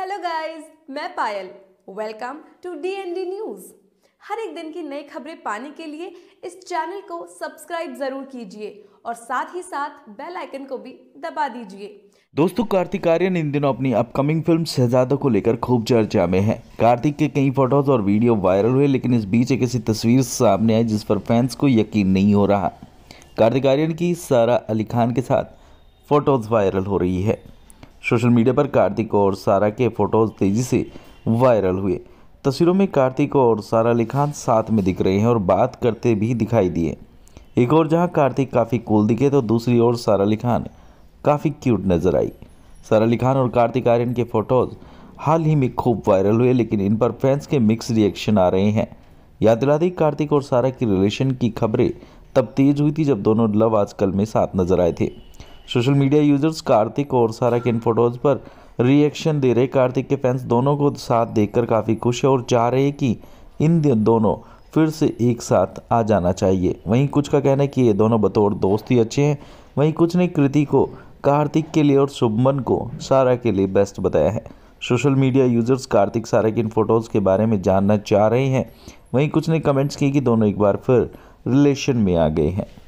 hello guys मैं Payal welcome to DND news हर एक दिन की नई खबरें पाने के लिए इस चैनल को सब्सक्राइब जरूर कीजिए और साथ ही साथ बेल आइकन को भी दबा दीजिए दोस्तों कार्तिक आर्यन इन दिनों अपनी अपकमिंग फिल्म शहजादा को लेकर खूब चर्चा में है कार्तिक के कई फोटोज और वीडियो वायरल हुए लेकिन इस बीच एक ऐसी तस्वीर सामने आई जिस पर फैंस को यकीन नहीं हो रहा कार्तिक आर्यन की सारा अली खान के साथ फोटोज वायरल हो रही है सोशल मीडिया पर कार्तिक और सारा के फोटोज तेजी से वायरल हुए तस्वीरों में कार्तिक और सारा अली खान साथ में दिख रहे हैं और बात करते भी दिखाई दिए एक और जहां कार्तिक काफ़ी कूल दिखे तो दूसरी ओर सारा अली खान काफ़ी क्यूट नजर आई सारा अली खान और कार्तिक आर्यन के फोटोज़ हाल ही में खूब वायरल हुए लेकिन इन पर फैंस के मिक्स रिएक्शन आ रहे हैं याद दिला दी कार्तिक और सारा की रिलेशन की खबरें तब तेज हुई थी जब दोनों लव आजकल में साथ नजर आए थे सोशल मीडिया यूजर्स कार्तिक और सारा के इन फोटोज़ पर रिएक्शन दे रहे कार्तिक के फैंस दोनों को साथ देखकर काफ़ी खुश है और चाह रहे हैं कि इन दोनों फिर से एक साथ आ जाना चाहिए वहीं कुछ का कहना है कि ये दोनों बतौर दोस्त ही अच्छे हैं वहीं कुछ ने कृति को कार्तिक के लिए और शुभमन को सारा के लिए बेस्ट बताया है सोशल मीडिया यूजर्स कार्तिक सारा की इन फोटोज़ के बारे में जानना चाह रहे हैं वहीं कुछ ने कमेंट्स किए कि दोनों एक बार फिर रिलेशन में आ गए हैं